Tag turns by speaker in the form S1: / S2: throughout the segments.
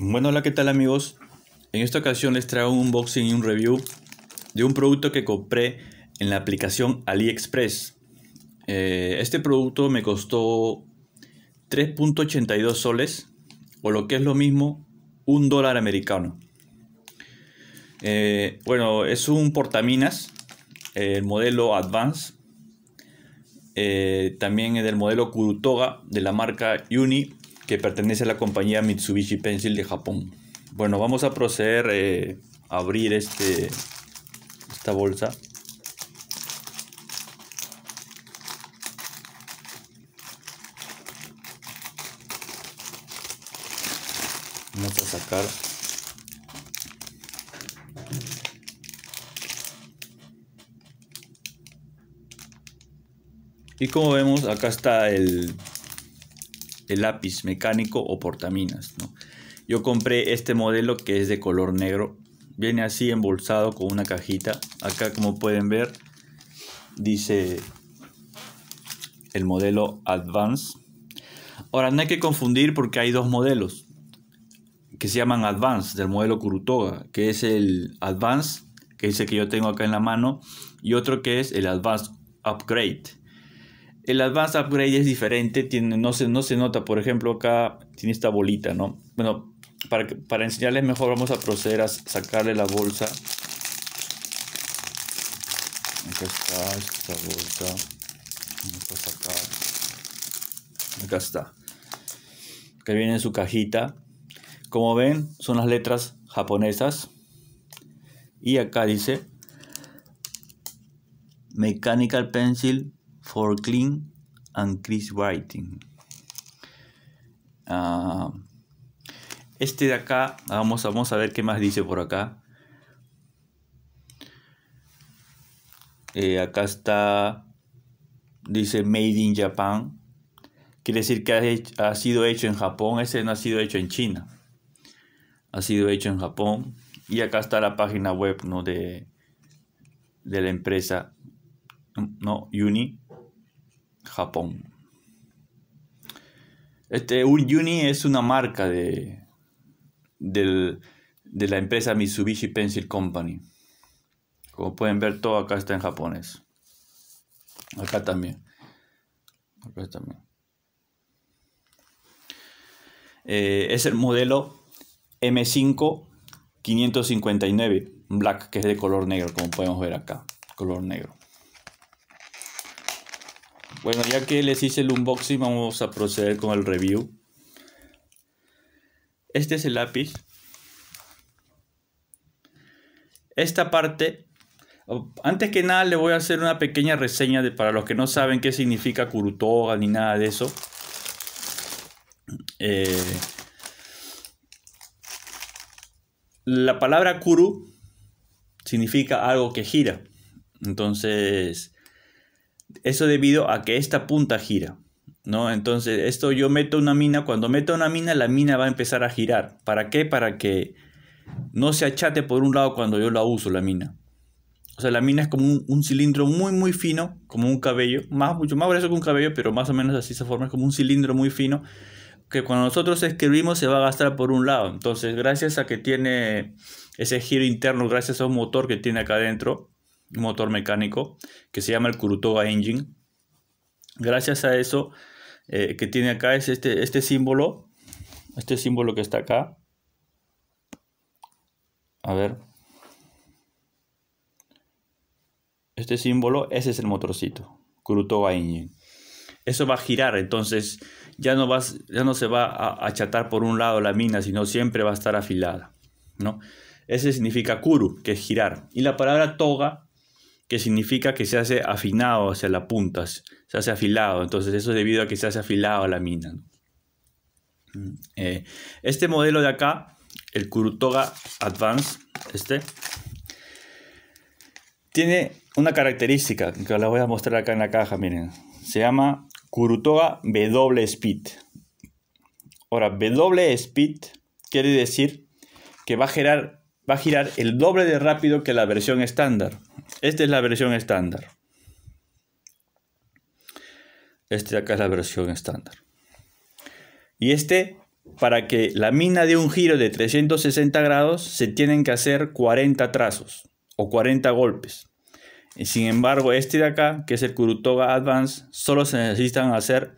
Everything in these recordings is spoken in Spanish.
S1: Bueno, hola, ¿qué tal amigos? En esta ocasión les traigo un unboxing y un review de un producto que compré en la aplicación AliExpress. Eh, este producto me costó 3.82 soles, o lo que es lo mismo, un dólar americano. Eh, bueno, es un portaminas, el modelo Advance. Eh, también es del modelo Kurutoga de la marca Uni que pertenece a la compañía Mitsubishi Pencil de Japón. Bueno, vamos a proceder eh, a abrir este, esta bolsa. Vamos a sacar Y como vemos, acá está el lápiz mecánico o portaminas. Yo compré este modelo que es de color negro. Viene así embolsado con una cajita. Acá como pueden ver dice el modelo Advance. Ahora no hay que confundir porque hay dos modelos que se llaman Advance del modelo Kurutoga, que es el Advance, que dice que yo tengo acá en la mano, y otro que es el Advance Upgrade el Advanced Upgrade es diferente, tiene, no, se, no se nota, por ejemplo, acá tiene esta bolita, ¿no? Bueno, para, para enseñarles mejor vamos a proceder a sacarle la bolsa. Acá está esta bolsa. Vamos Acá está. Que viene en su cajita. Como ven, son las letras japonesas. Y acá dice Mechanical Pencil for Clean and Chris Writing. Ah, este de acá, vamos, vamos a ver qué más dice por acá. Eh, acá está, dice Made in Japan. Quiere decir que ha, sido hecho en Japón. Ese no ha sido hecho en China. Ha sido hecho en Japón. Y acá está la página web ¿no? de, de la empresa ¿no? Uni. Japón. Este Uni es una marca de, del, de la empresa Mitsubishi Pencil Company. Como pueden ver, todo acá está en japonés. Acá también. Acá también. Eh, es el modelo M5 559 Black, que es de color negro, como podemos ver acá. Color negro. Bueno, ya que les hice el unboxing, vamos a proceder con el review. Este es el lápiz. Esta parte, oh, antes que nada le voy a hacer una pequeña reseña de, para los que no saben qué significa Kurutoga ni nada de eso. Eh, la palabra Kuru significa algo que gira. Entonces, eso debido a que esta punta gira. ¿No? Entonces, esto yo meto una mina, cuando meto una mina, la mina va a empezar a girar. ¿Para qué? Para que no se achate por un lado cuando yo la uso, la mina. O sea, la mina es como un, cilindro muy, muy fino, como un cabello, más, mucho más grueso que un cabello, pero más o menos así se forma, es como un cilindro muy fino, que cuando nosotros escribimos se va a gastar por un lado. Entonces, gracias a que tiene ese giro interno, gracias a un motor que tiene acá adentro, un motor mecánico que se llama el Kurutoga Engine. Gracias a eso eh, que tiene acá es este, este símbolo, este símbolo que está acá. A ver. Este símbolo, ese es el motorcito, Kurutoga Engine. Eso va a girar, entonces ya no, ya no se va a achatar por un lado la mina, sino siempre va a estar afilada, ¿no? Ese significa kuru, que es girar. Y la palabra toga que significa que se hace afinado hacia la punta, se hace afilado. Entonces eso es debido a que se hace afilado a la mina. Mm, eh, este modelo de acá, el Kurutoga Advance, este, tiene una característica que la voy a mostrar acá en la caja, miren. Se llama Kurutoga W Speed. Ahora, W Speed quiere decir que va a va a girar el doble de rápido que la versión estándar. Esta es la versión estándar. Este de acá es la versión estándar. Y este, para que la mina dé un giro de 360 grados, se tienen que hacer 40 trazos o 40 golpes. Y sin embargo, este de acá, que es el Kurutoga Advance, solo se necesitan hacer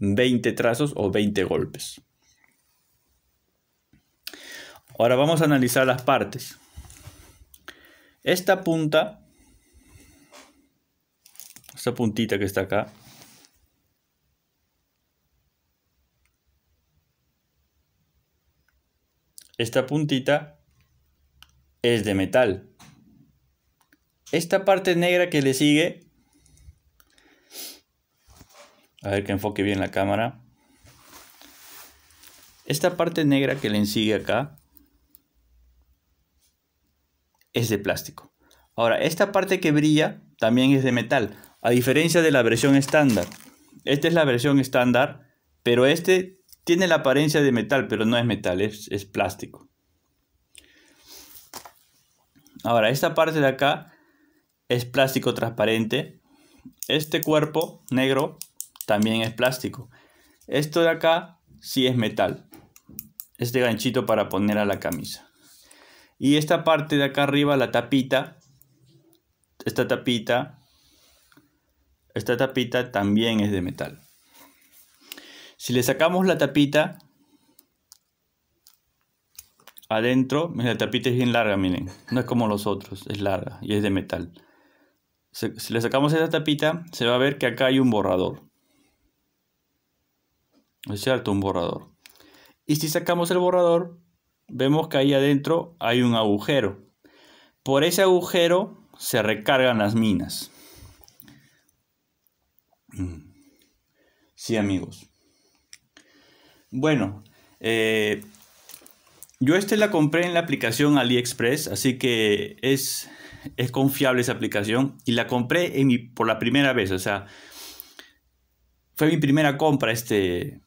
S1: 20 trazos o 20 golpes. Ahora vamos a analizar las partes. Esta punta esta puntita que está acá, esta puntita es de metal. Esta parte negra que le sigue, a ver que enfoque bien la cámara. Esta parte negra que le sigue acá es de plástico. Ahora, esta parte que brilla también es de metal a diferencia de la versión estándar. Esta es la versión estándar, pero este tiene la apariencia de metal, pero no es metal, es, plástico. Ahora, esta parte de acá es plástico transparente. Este cuerpo negro también es plástico. Esto de acá sí es metal. Este ganchito para poner a la camisa. Y esta parte de acá arriba, la tapita. Esta tapita esta tapita también es de metal. Si le sacamos la tapita adentro, la tapita es bien larga, miren, no es como los otros, es larga y es de metal. Si le sacamos esa tapita, se va a ver que acá hay un borrador. Es cierto, un borrador. Y si sacamos el borrador, vemos que ahí adentro hay un agujero. Por ese agujero se recargan las minas. Sí, amigos. Bueno, eh, yo este la compré en la aplicación AliExpress, así que es, es confiable esa aplicación. Y la compré por la primera vez, o sea, fue mi primera compra este.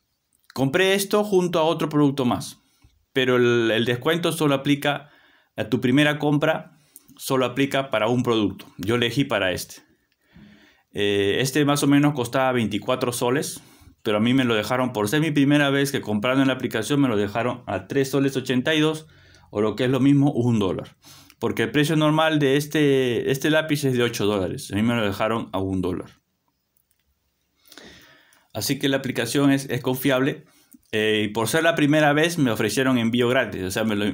S1: Compré esto junto a otro producto más, pero el, el descuento solo aplica a tu primera compra, solo aplica para un producto. Yo elegí para este. Eh, este más o menos costaba 24 soles, pero a mí me lo dejaron, por ser mi primera vez que comprando en la aplicación, me lo dejaron a 3 soles 82 o lo que es lo mismo, un dólar. Porque el precio normal de este, este lápiz es de 8 dólares. A mí me lo dejaron a un dólar. Así que la aplicación es, es confiable. Eh, y por ser la primera vez me ofrecieron envío gratis, o sea, me, lo,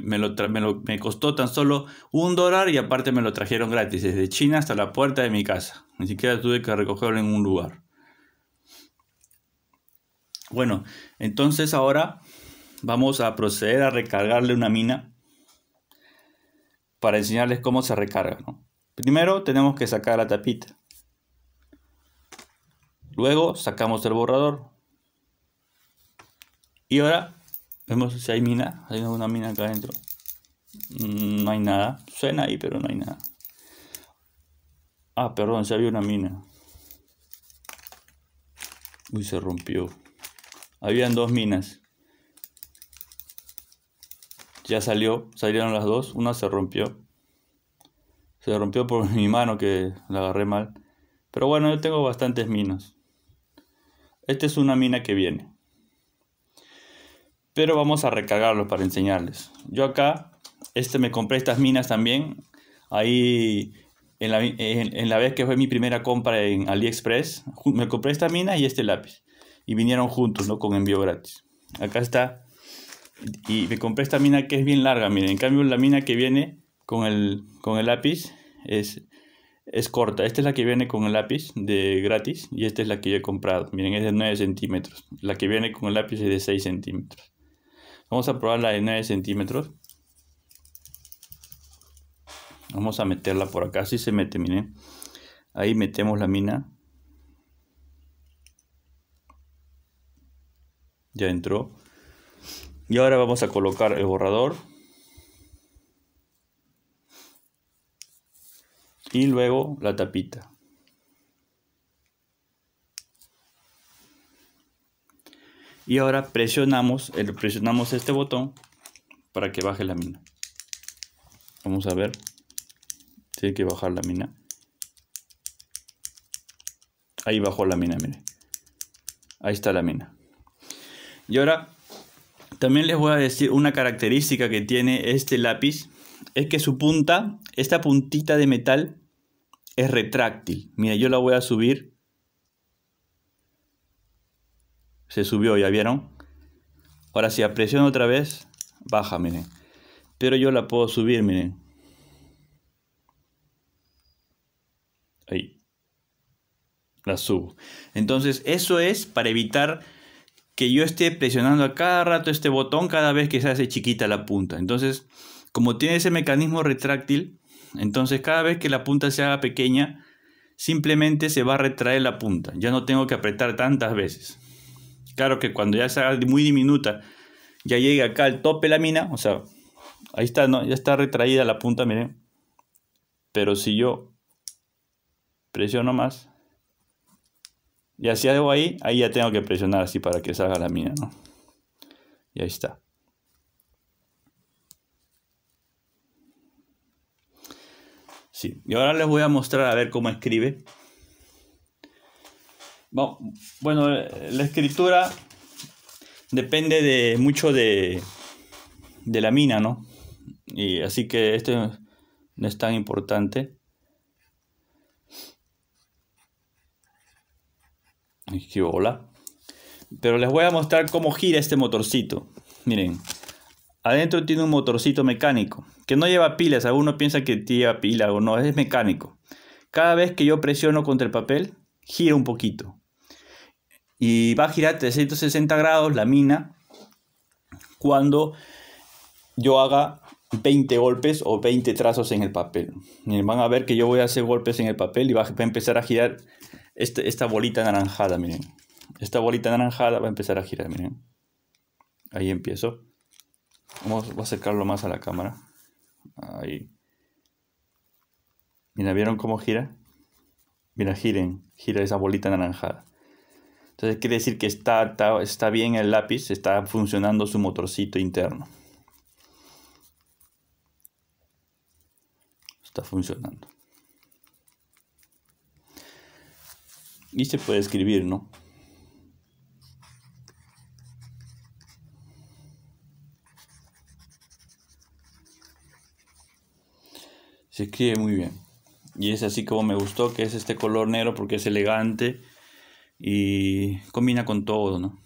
S1: me, costó tan solo un dólar y aparte me lo trajeron gratis, desde China hasta la puerta de mi casa. Ni siquiera tuve que recogerlo en un lugar. Bueno, entonces ahora vamos a proceder a recargarle una mina para enseñarles cómo se recarga. Primero tenemos que sacar la tapita. Luego sacamos el borrador. Y ahora vemos si hay mina. Hay una mina acá adentro. Mm, no hay nada. Suena ahí, pero no hay nada. Ah, perdón, si había una mina. Uy, se rompió. Habían dos minas. Ya salió, salieron las dos. Una se rompió. Se rompió por mi mano que la agarré mal. Pero bueno, yo tengo bastantes minas. Esta es una mina que viene. Pero vamos a recargarlos para enseñarles. Yo acá, este me compré estas minas también. Ahí, en la, vez que fue mi primera compra en AliExpress, me compré esta mina y este lápiz. Y vinieron juntos, ¿no? Con envío gratis. Acá está. Y me compré esta mina que es bien larga, miren. En cambio, la mina que viene con el, con el lápiz es, es corta. Esta es la que viene con el lápiz de gratis y esta es la que yo he comprado. Miren, es de 9 centímetros. La que viene con el lápiz es de 6 centímetros. Vamos a probar la de 9 centímetros. Vamos a meterla por acá. Si se mete, miren. Ahí metemos la mina. Ya entró. Y ahora vamos a colocar el borrador. Y luego la tapita. y ahora presionamos, el, presionamos este botón para que baje la mina. Vamos a ver. Tiene que bajar la mina. Ahí bajó la mina, mire. Ahí está la mina. Y ahora también les voy a decir una característica que tiene este lápiz. Es que su punta, esta puntita de metal, es retráctil. Mira, yo la voy a subir Se subió, ¿ya vieron? Ahora si presiono otra vez, baja, miren. Pero yo la puedo subir, miren. Ahí. La subo. Entonces, eso es para evitar que yo esté presionando a cada rato este botón cada vez que se hace chiquita la punta. Entonces, como tiene ese mecanismo retráctil, entonces cada vez que la punta se haga pequeña, simplemente se va a retraer la punta. Ya no tengo que apretar tantas veces. Claro que cuando ya sea muy diminuta, ya llega acá al tope la mina, o sea, ahí está, ¿no? ya está retraída la punta, miren. Pero si yo presiono más, y así hago ahí, ahí ya tengo que presionar así para que salga la mina, ¿no? Y ahí está. Sí, y ahora les voy a mostrar a ver cómo escribe. Bueno, la escritura depende de mucho de, la mina, ¿no? Y así que esto no es tan importante. Hola. Pero les voy a mostrar cómo gira este motorcito. Miren, adentro tiene un motorcito mecánico que no lleva pilas. Alguno piensa que tiene pila o no, es mecánico. Cada vez que yo presiono contra el papel, gira un poquito y va a girar 360 grados la mina cuando yo haga 20 golpes o 20 trazos en el papel. Miren, van a ver que yo voy a hacer golpes en el papel y va a empezar a girar este, esta bolita anaranjada, miren. Esta bolita anaranjada va a empezar a girar, miren. Ahí empiezo. Vamos, a acercarlo más a la cámara. Ahí. Mira, ¿vieron cómo gira? Mira, giren, gira esa bolita anaranjada. Entonces quiere decir que está, está, bien el lápiz, está funcionando su motorcito interno. Está funcionando. Y se puede escribir, ¿no? Se escribe muy bien. Y es así como me gustó, que es este color negro porque es elegante y combina con todo, ¿no?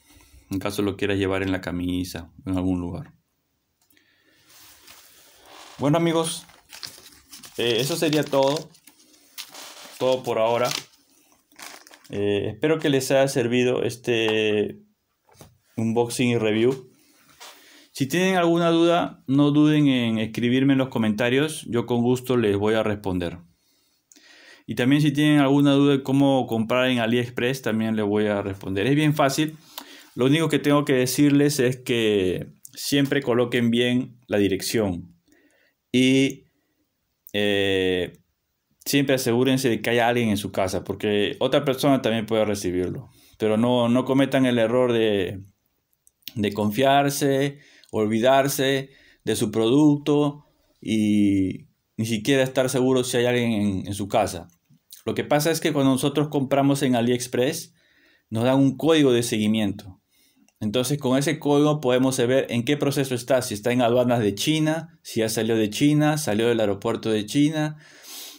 S1: En caso lo quieras llevar en la camisa, en algún lugar. Bueno amigos, eh, eso sería todo. Todo por ahora. Eh, espero que les haya servido este unboxing y review. Si tienen alguna duda, no duden en escribirme en los comentarios. Yo con gusto les voy a responder. Y también si tienen alguna duda de cómo comprar en AliExpress, también les voy a responder. Es bien fácil. Lo único que tengo que decirles es que siempre coloquen bien la dirección. Y eh, siempre asegúrense de que haya alguien en su casa, porque otra persona también puede recibirlo. Pero no, cometan el error de, confiarse, olvidarse de su producto y ni siquiera estar seguro si hay alguien en su casa. Lo que pasa es que cuando nosotros compramos en AliExpress, nos dan un código de seguimiento. Entonces, con ese código podemos saber en qué proceso está, si está en aduanas de China, si ya salió de China, salió del aeropuerto de China,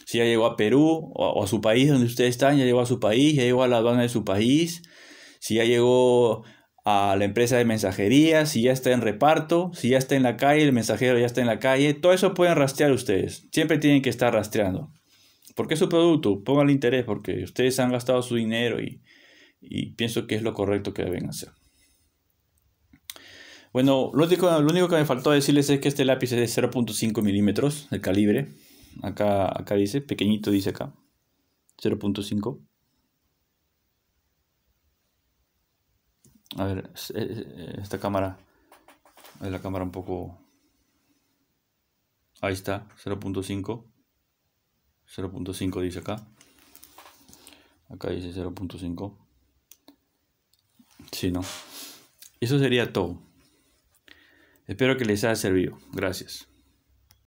S1: si ya llegó a Perú o, a su país donde ustedes están, ya llegó a su país, ya llegó a la aduana de su país, si ya llegó a la empresa de mensajería, si ya está en reparto, si ya está en la calle, el mensajero ya está en la calle, todo eso pueden rastrear ustedes. Siempre tienen que estar rastreando porque es su producto, el interés porque ustedes han gastado su dinero y, pienso que es lo correcto que deben hacer. Bueno, lo único, lo único, que me faltó decirles es que este lápiz es de 0.5 milímetros de calibre. Acá, acá dice, pequeñito dice acá. 0.5. A ver, esta cámara. Es la cámara un poco... Ahí está, 0.5. 0.5 dice acá. Acá dice 0.5. Si no. Eso sería todo. Espero que les haya servido. Gracias.